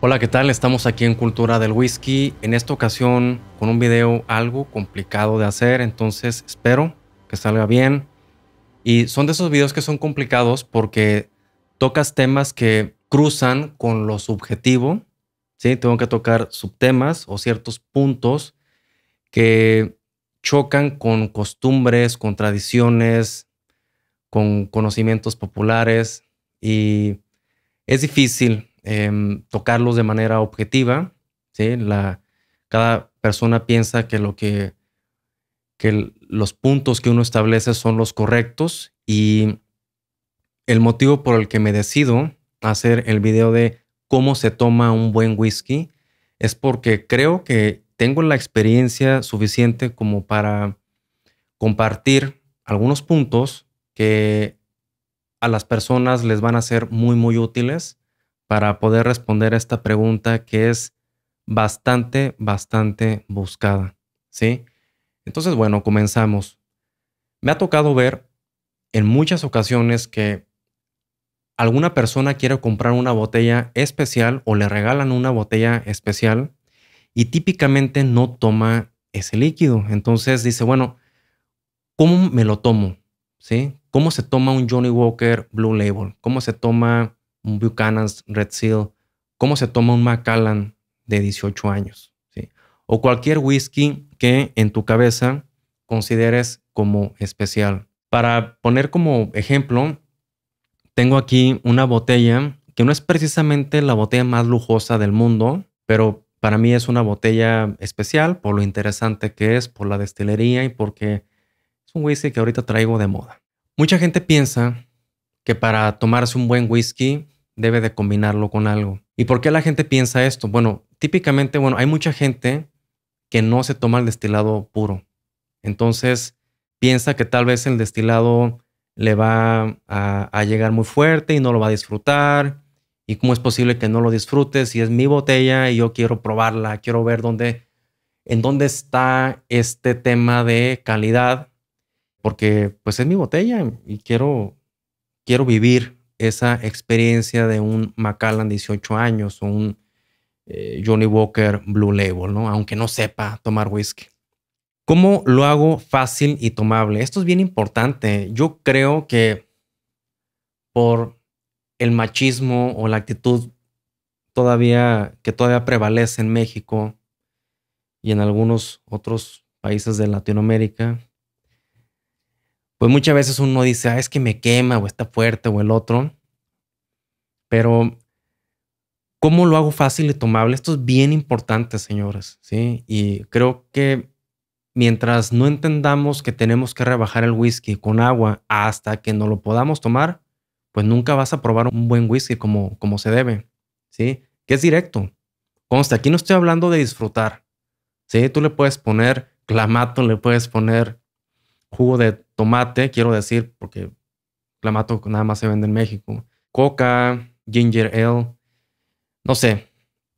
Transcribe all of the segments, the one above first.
Hola, ¿qué tal? Estamos aquí en Cultura del Whisky, en esta ocasión con un video algo complicado de hacer, entonces espero que salga bien. Y son de esos videos que son complicados porque tocas temas que cruzan con lo subjetivo, ¿sí? Tengo que tocar subtemas o ciertos puntos que chocan con costumbres, con tradiciones, con conocimientos populares y es difícil Em, tocarlos de manera objetiva. cada persona piensa que, lo que, que los puntos que uno establece son los correctos y el motivo por el que me decido hacer el video de cómo se toma un buen whisky es porque creo que tengo la experiencia suficiente como para compartir algunos puntos que a las personas les van a ser muy, muy útiles para poder responder a esta pregunta que es bastante, bastante buscada, ¿sí? Entonces, bueno, comenzamos. Me ha tocado ver en muchas ocasiones que alguna persona quiere comprar una botella especial o le regalan una botella especial y típicamente no toma ese líquido. Entonces dice, bueno, ¿cómo me lo tomo? ¿Sí? ¿Cómo se toma un Johnny Walker Blue Label? ¿Cómo se toma un Buchanan's Red Seal, cómo se toma un Macallan de 18 años, o cualquier whisky que en tu cabeza consideres como especial. Para poner como ejemplo, tengo aquí una botella que no es precisamente la botella más lujosa del mundo, pero para mí es una botella especial por lo interesante que es, por la destilería y porque es un whisky que ahorita traigo de moda. Mucha gente piensa que para tomarse un buen whisky debe de combinarlo con algo. ¿Y por qué la gente piensa esto? Bueno, típicamente, bueno, hay mucha gente que no se toma el destilado puro. Entonces, piensa que tal vez el destilado le va a, llegar muy fuerte y no lo va a disfrutar. ¿Y cómo es posible que no lo disfrutes si es mi botella y yo quiero probarla, quiero ver dónde, en dónde está este tema de calidad? Porque pues es mi botella y quiero, quiero vivir esa experiencia de un Macallan 18 años o un eh, Johnny Walker Blue Label, ¿no? Aunque no sepa tomar whisky. ¿Cómo lo hago fácil y tomable? Esto es bien importante. Yo creo que por el machismo o la actitud todavía que todavía prevalece en México y en algunos otros países de Latinoamérica, pues muchas veces uno dice, ah, es que me quema o está fuerte o el otro. Pero, ¿cómo lo hago fácil y tomable? Esto es bien importante, señores, ¿sí? Y creo que mientras no entendamos que tenemos que rebajar el whisky con agua hasta que no lo podamos tomar, pues nunca vas a probar un buen whisky como, como se debe, ¿sí? Que es directo. Consta, aquí no estoy hablando de disfrutar, ¿sí? Tú le puedes poner clamato, le puedes poner jugo de tomate, quiero decir, porque Clamato nada más se vende en México, coca, ginger ale, no sé,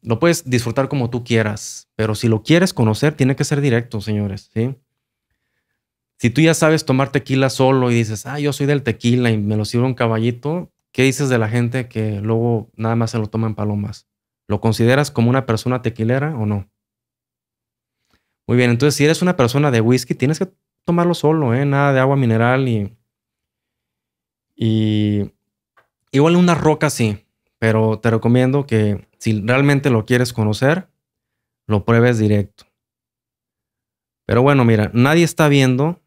lo puedes disfrutar como tú quieras, pero si lo quieres conocer, tiene que ser directo, señores, ¿sí? Si tú ya sabes tomar tequila solo y dices, ah, yo soy del tequila y me lo sirve un caballito, ¿qué dices de la gente que luego nada más se lo toma en palomas? ¿Lo consideras como una persona tequilera o no? Muy bien, entonces si eres una persona de whisky, tienes que tomarlo solo, ¿eh? Nada de agua mineral y... Y... Igual una roca sí, pero te recomiendo que si realmente lo quieres conocer, lo pruebes directo. Pero bueno, mira, nadie está viendo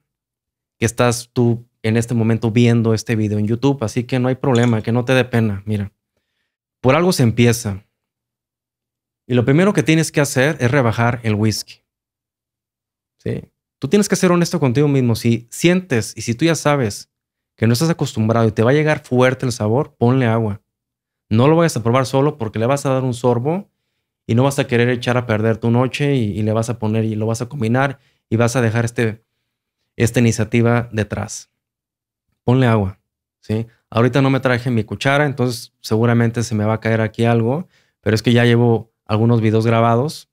que estás tú en este momento viendo este video en YouTube, así que no hay problema, que no te dé pena, mira. Por algo se empieza. Y lo primero que tienes que hacer es rebajar el whisky. Sí. Tú tienes que ser honesto contigo mismo. Si sientes y si tú ya sabes que no estás acostumbrado y te va a llegar fuerte el sabor, ponle agua. No lo vayas a probar solo porque le vas a dar un sorbo y no vas a querer echar a perder tu noche y, le vas a poner y lo vas a combinar y vas a dejar este, esta iniciativa detrás. Ponle agua, ¿sí? Ahorita no me traje mi cuchara, entonces seguramente se me va a caer aquí algo, pero es que ya llevo algunos videos grabados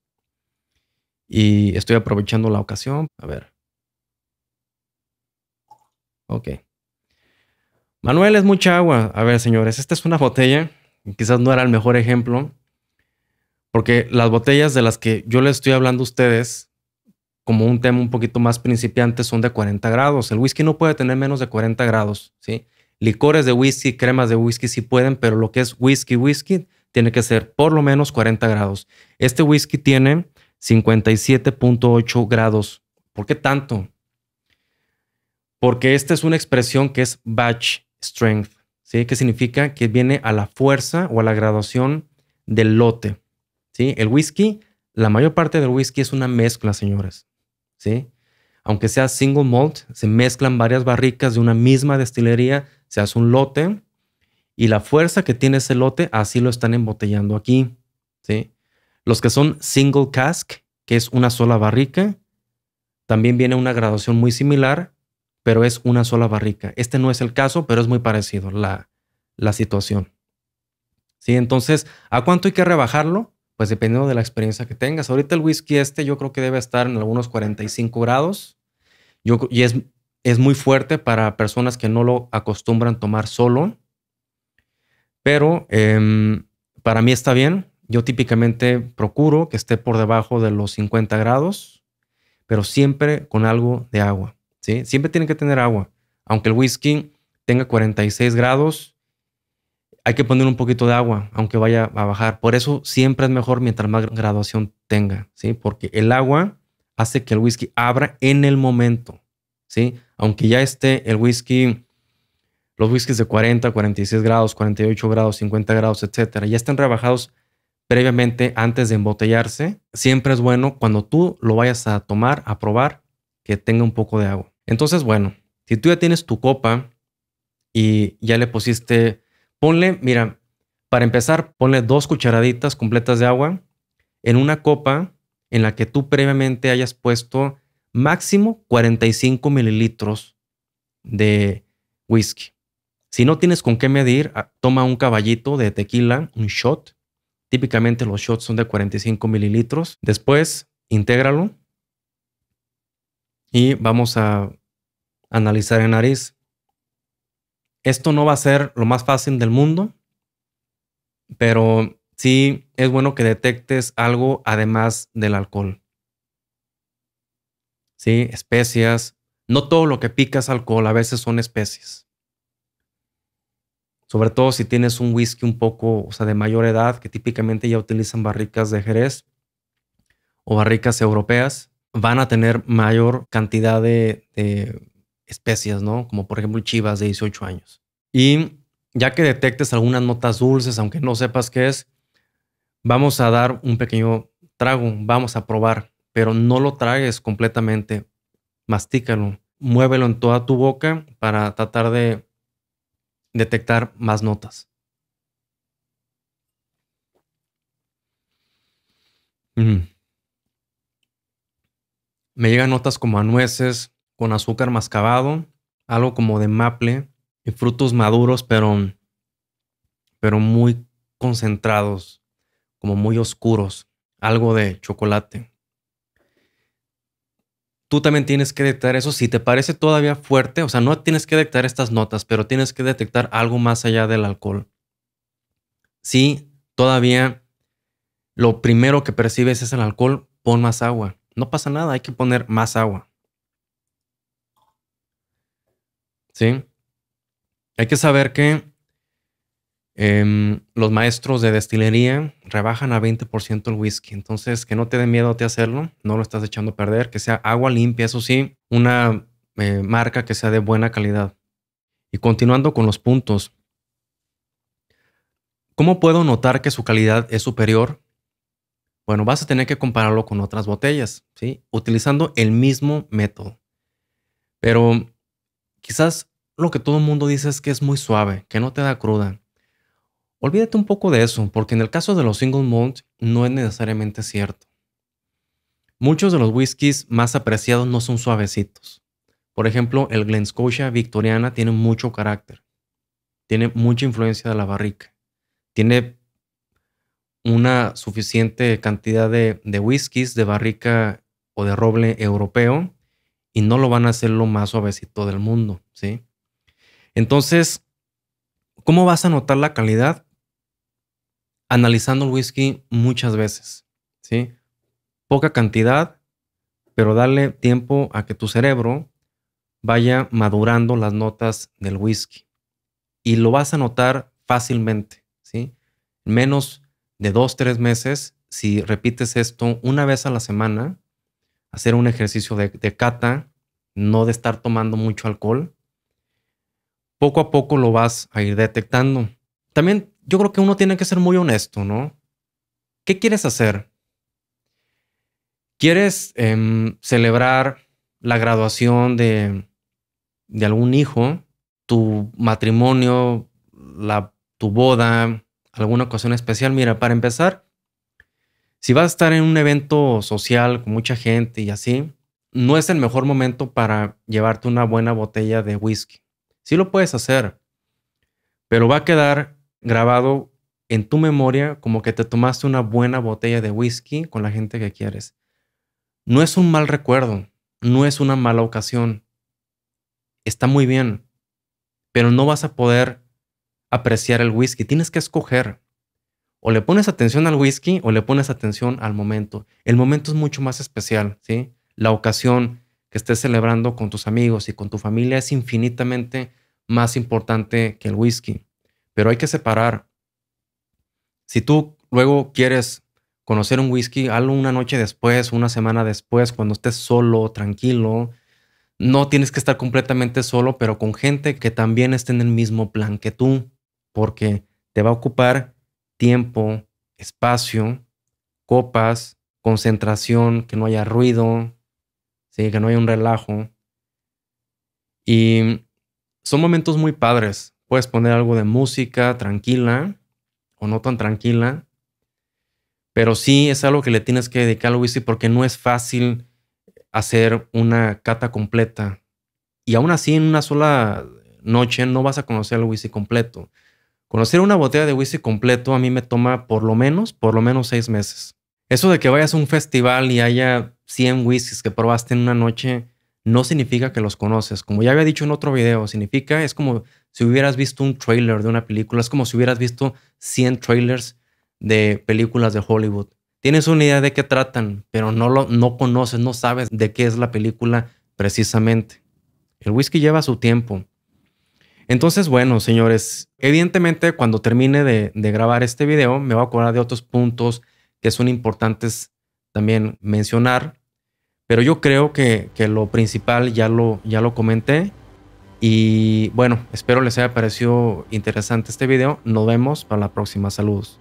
y estoy aprovechando la ocasión. A ver. Ok. Manuel, es mucha agua. A ver, señores, esta es una botella. Quizás no era el mejor ejemplo. Porque las botellas de las que yo les estoy hablando a ustedes, como un tema un poquito más principiante, son de 40 grados. El whisky no puede tener menos de 40 grados, ¿sí? Licores de whisky, cremas de whisky sí pueden, pero lo que es whisky, whisky, tiene que ser por lo menos 40 grados. Este whisky tiene 57.8 grados. ¿Por qué tanto? Porque esta es una expresión que es batch strength, ¿sí? que significa que viene a la fuerza o a la graduación del lote. ¿sí? El whisky, la mayor parte del whisky es una mezcla, señores. ¿sí? Aunque sea single malt, se mezclan varias barricas de una misma destilería, se hace un lote y la fuerza que tiene ese lote así lo están embotellando aquí. ¿sí? Los que son single cask, que es una sola barrica, también viene una graduación muy similar, pero es una sola barrica. Este no es el caso, pero es muy parecido la, la situación. ¿Sí? Entonces, ¿a cuánto hay que rebajarlo? Pues dependiendo de la experiencia que tengas. Ahorita el whisky este yo creo que debe estar en algunos 45 grados. Yo, y es, es muy fuerte para personas que no lo acostumbran tomar solo. Pero em, para mí está bien. Yo típicamente procuro que esté por debajo de los 50 grados, pero siempre con algo de agua. Siempre tiene que tener agua. Aunque el whisky tenga 46 grados, hay que poner un poquito de agua, aunque vaya a bajar. Por eso siempre es mejor mientras más graduación tenga, ¿sí? Porque el agua hace que el whisky abra en el momento, ¿sí? Aunque ya esté el whisky, los whiskies de 40, 46 grados, 48 grados, 50 grados, etcétera, ya están rebajados previamente antes de embotellarse, siempre es bueno cuando tú lo vayas a tomar, a probar, que tenga un poco de agua. Entonces, bueno, si tú ya tienes tu copa y ya le pusiste, ponle, mira, para empezar, ponle dos cucharaditas completas de agua en una copa en la que tú previamente hayas puesto máximo 45 mililitros de whisky. Si no tienes con qué medir, ah, toma un caballito de tequila, un shot, Típicamente los shots son de 45 mililitros. Después, intégralo y vamos a analizar en nariz. Esto no va a ser lo más fácil del mundo, pero sí es bueno que detectes algo además del alcohol. Sí, especias. No todo lo que pica es alcohol, a veces son especies sobre todo si tienes un whisky un poco, o sea, de mayor edad, que típicamente ya utilizan barricas de Jerez o barricas europeas, van a tener mayor cantidad de, especias, ¿no? Como por ejemplo chivas de 18 años. Y ya que detectes algunas notas dulces, aunque no sepas qué es, vamos a dar un pequeño trago, vamos a probar, pero no lo tragues completamente, mastícalo, muévelo en toda tu boca para tratar de detectar más notas. Mm. Me llegan notas como a nueces, con azúcar mascabado, algo como de maple y frutos maduros, pero, pero muy concentrados, como muy oscuros, algo de chocolate tú también tienes que detectar eso. Si te parece todavía fuerte, o sea, no tienes que detectar estas notas, pero tienes que detectar algo más allá del alcohol. Si todavía lo primero que percibes es el alcohol, pon más agua. No pasa nada, hay que poner más agua. ¿Sí? Hay que saber que Em, los maestros de destilería rebajan a 20% el whisky. Entonces, que no te dé miedo de hacerlo, no lo estás echando a perder, que sea agua limpia, eso sí, una eh, marca que sea de buena calidad. Y continuando con los puntos, ¿cómo puedo notar que su calidad es superior? Bueno, vas a tener que compararlo con otras botellas, ¿sí? Utilizando el mismo método. Pero quizás lo que todo el mundo dice es que es muy suave, que no te da cruda. Olvídate un poco de eso, porque en el caso de los single malt no es necesariamente cierto. Muchos de los whiskies más apreciados no son suavecitos. Por ejemplo, el Glen Scotia Victoriana tiene mucho carácter. Tiene mucha influencia de la barrica. Tiene una suficiente cantidad de, whiskies de barrica o de roble europeo y no lo van a hacer lo más suavecito del mundo, ¿sí? Entonces, ¿cómo vas a notar la calidad? analizando el whisky muchas veces, ¿sí? Poca cantidad, pero darle tiempo a que tu cerebro vaya madurando las notas del whisky. Y lo vas a notar fácilmente, ¿sí? Menos de dos, tres meses, si repites esto una vez a la semana, hacer un ejercicio de, de cata, no de estar tomando mucho alcohol, poco a poco lo vas a ir detectando. También yo creo que uno tiene que ser muy honesto, ¿no? ¿Qué quieres hacer? ¿Quieres em, celebrar la graduación de, algún hijo, tu matrimonio, la, tu boda, alguna ocasión especial? Mira, para empezar, si vas a estar en un evento social con mucha gente y así, no es el mejor momento para llevarte una buena botella de whisky. Sí lo puedes hacer, pero va a quedar grabado en tu memoria como que te tomaste una buena botella de whisky con la gente que quieres. No es un mal recuerdo, no es una mala ocasión. Está muy bien, pero no vas a poder apreciar el whisky. Tienes que escoger. O le pones atención al whisky o le pones atención al momento. El momento es mucho más especial, ¿sí? La ocasión que estés celebrando con tus amigos y con tu familia es infinitamente más importante que el whisky. Pero hay que separar. Si tú luego quieres conocer un whisky, hazlo una noche después, una semana después, cuando estés solo, tranquilo. No tienes que estar completamente solo, pero con gente que también esté en el mismo plan que tú, porque te va a ocupar tiempo, espacio, copas, concentración, que no haya ruido, que no haya un relajo. Y son momentos muy padres. Puedes poner algo de música tranquila o no tan tranquila. Pero sí es algo que le tienes que dedicar al whisky porque no es fácil hacer una cata completa. Y aún así, en una sola noche no vas a conocer el whisky completo. Conocer una botella de whisky completo a mí me toma por lo menos, por lo menos seis meses. Eso de que vayas a un festival y haya 100 whiskies que probaste en una noche, no significa que los conoces. Como ya había dicho en otro video, significa, es como si hubieras visto un trailer de una película, es como si hubieras visto 100 trailers de películas de Hollywood. Tienes una idea de qué tratan, pero no, lo, no conoces, no sabes de qué es la película precisamente. El whisky lleva su tiempo. Entonces, bueno, señores, evidentemente cuando termine de, de grabar este video, me voy a acordar de otros puntos que son importantes también mencionar pero yo creo que, lo principal ya lo, ya lo comenté. Y bueno, espero les haya parecido interesante este video. Nos vemos para la próxima. Saludos.